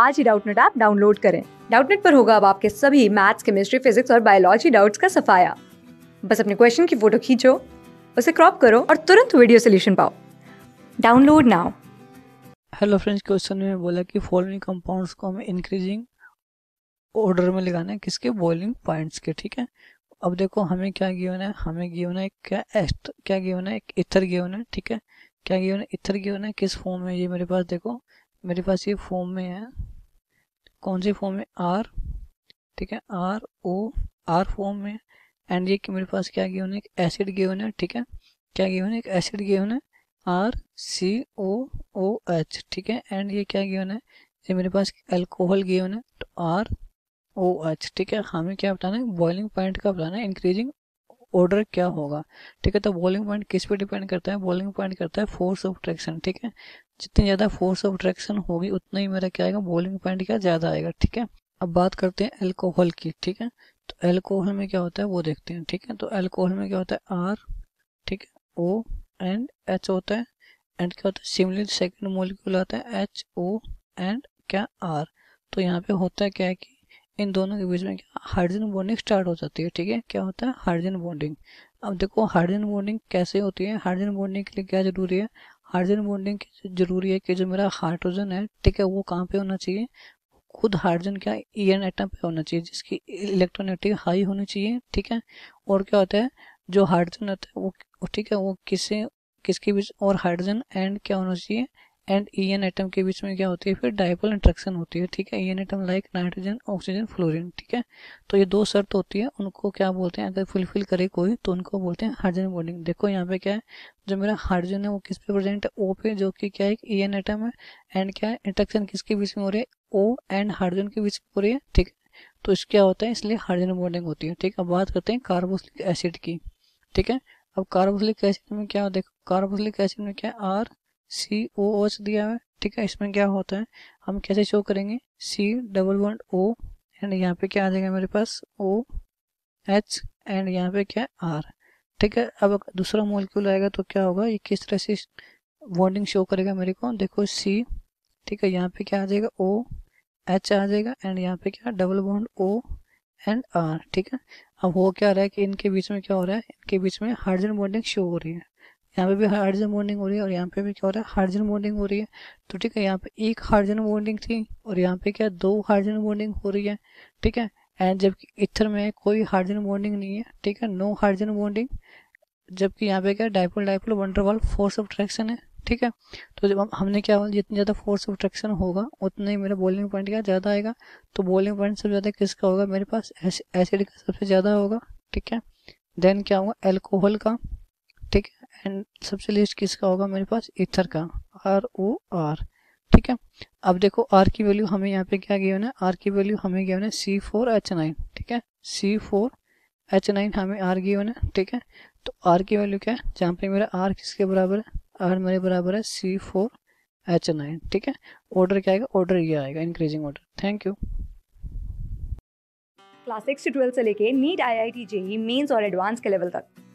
आज ही Doubtnut app download करें डाउटनेट पर होगा अब आपके सभी मैथ्स केमिस्ट्री फिजिक्स और बायोलॉजी डाउट्स का सफाया बस अपने क्वेश्चन की फोटो खींचो उसे क्रॉप करो और तुरंत वीडियो सोल्यूशन पाओ download now hello friends question में बोला कि फॉलोइंग कंपाउंड्स को हमें इंक्रीजिंग ऑर्डर में लगाना है किसके बॉइलिंग पॉइंट्स के ठीक है अब देखो हमें क्या गिवन है हमें गिवन है क्या एस्ट क्या गिवन है एक इथर गिवन है ठीक है क्या गिवन है इथर गिवन है किस फॉर्म में ये मेरे पास देखो मेरे पास ये फॉर्म में है कौन से फॉर्म में आर ठीक है आर ओ आर फॉर्म में एंड ये मेरे पास क्या गिवन है एक एसिड गिवन है ठीक है क्या गिवन है एक एसिड गिवन है R C O O H ठीक है एंड ये क्या गिवन है ये मेरे पास अल्कोहल गिवन है तो आर ओ एच ठीक है हमें क्या बताना है बॉइलिंग पॉइंट का बताना है इंक्रीजिंग ऑर्डर क्या होगा ठीक है तो बॉलिंग पॉइंट किस पे डिपेंड करता है बॉलिंग पॉइंट करता है फोर्स ऑफ ट्रैक्शन ठीक है जितनी ज़्यादा फोर्स ऑफ ट्रैक्शन होगी उतना ही मेरा क्या आएगा बॉलिंग पॉइंट क्या ज़्यादा आएगा ठीक है अब बात करते हैं एल्कोहल की ठीक है तो एल्कोहल में क्या होता है वो देखते हैं ठीक है तो एल्कोहल में क्या होता है आर ठीक है ओ एंड एच होता है एंड क्या होता है सिमिलर सेकेंड मोलिक्यूल आता है एच ओ एंड क्या आर तो यहाँ पे होता है क्या है कि इन दोनों के बीच में हाइड्रोजन बॉन्डिंग स्टार्ट हो जाती है ठीक है क्या होता है हाइड्रोजन बॉन्डिंग अब देखो हाइड्रोजन बॉन्डिंग कैसे होती है हाइड्रोजन बॉन्डिंग के लिए क्या जरूरी है हाइड्रोजन बॉन्डिंग जरूरी है कि जो मेरा हाइड्रोजन है ठीक है वो कहाँ पे होना चाहिए खुद हाइड्रोजन क्या एन एटम पे होना चाहिए जिसकी इलेक्ट्रोनेटिव हाई होनी चाहिए ठीक है और क्या होता है जो हाइड्रोजन होता है वो ठीक है वो किसे किसके बीच और हाइड्रोजन एंड क्या होना चाहिए एंड ई एन एटम के बीच में क्या होती है फिर डायपोल इंट्रक्शन होती है ठीक है E N atom like nitrogen oxygen fluorine ठीक है तो ये दो शर्त होती है उनको क्या बोलते हैं अगर फुलफिल करे कोई तो उनको बोलते हैं हाइड्रोजन बॉन्डिंग देखो यहाँ पे क्या है जो मेरा हाइड्रोजन है वो किस पे प्रेजेंट है ओ पे जो कि क्या है ई एन एटम है एंड क्या है इंट्रक्शन किसके बीच में हो रही है ओ एंड हाइड्रोजन के बीच में हो रही है ठीक है तो इस क्या होता है इसलिए हाइड्रोजन बॉन्डिंग होती है ठीक है अब बात करते हैं कार्बोसिलिक एसिड की ठीक है अब कार्बोसिलिक एसिड में क्या देखो कार्बोसलिक एसिड में क्या आर सी ओ एच दिया है ठीक है इसमें क्या होता है हम कैसे शो करेंगे C double one O and यहाँ पे क्या आ जाएगा मेरे पास ओ एच एंड यहाँ पे क्या आर ठीक है अब दूसरा मोलिक्यूल आएगा तो क्या होगा ये किस तरह से बॉन्डिंग शो करेगा मेरे को देखो सी ठीक है यहाँ पे क्या आ जाएगा ओ एच आ जाएगा एंड यहाँ पे क्या double bond O and R ठीक है अब हो क्या रहा है कि इनके बीच में क्या हो रहा है इनके बीच में हाइड्रोजन बॉन्डिंग शो हो रही है यहाँ पे भी हार्जन बॉन्डिंग हो रही है और यहाँ पे भी क्या हो रहा है हार्जन बॉन्डिंग हो रही है तो ठीक है यहाँ पे एक हार्जन बॉन्डिंग थी और यहाँ पे क्या दो हार्जन बॉन्डिंग हो रही है ठीक है एंड जबकि इथर में कोई हार्जन बॉन्डिंग नहीं है ठीक है नो हार्जन बॉन्डिंग जबकि यहाँ पे क्या dipole dipole van der Waals force of traction है ठीक है तो जब हम हमने क्या जितनी ज़्यादा फोर्स ऑफ ट्रैक्शन होगा उतना ही मेरा बॉलिंग पॉइंट क्या ज़्यादा आएगा तो बॉलिंग पॉइंट सबसे ज़्यादा किसका होगा मेरे पास एसिड का सबसे ज़्यादा होगा ठीक है देन क्या होगा एल्कोहल का ठीक है एंड सबसे लेस्ट किसका होगा मेरे पास इथर का आर ओ आर ठीक है अब देखो आर की वैल्यू हमें यहाँ पे क्या गिवन है आर की वैल्यू हमें गिवन है सी फोर एच नाइन ठीक है सी फोर एच नाइन हमें आर गिवन है ठीक है तो आर की वैल्यू क्या है जहाँ पे मेरा आर किसके बराबर है आर मेरे बराबर है सी फोर एच नाइन ठीक है ऑर्डर क्या आएगा ऑर्डर ये आएगा increasing order thank you class six से ट्वेल्थ से लेके NEET I I T JEE mains और एडवांस के लेवल तक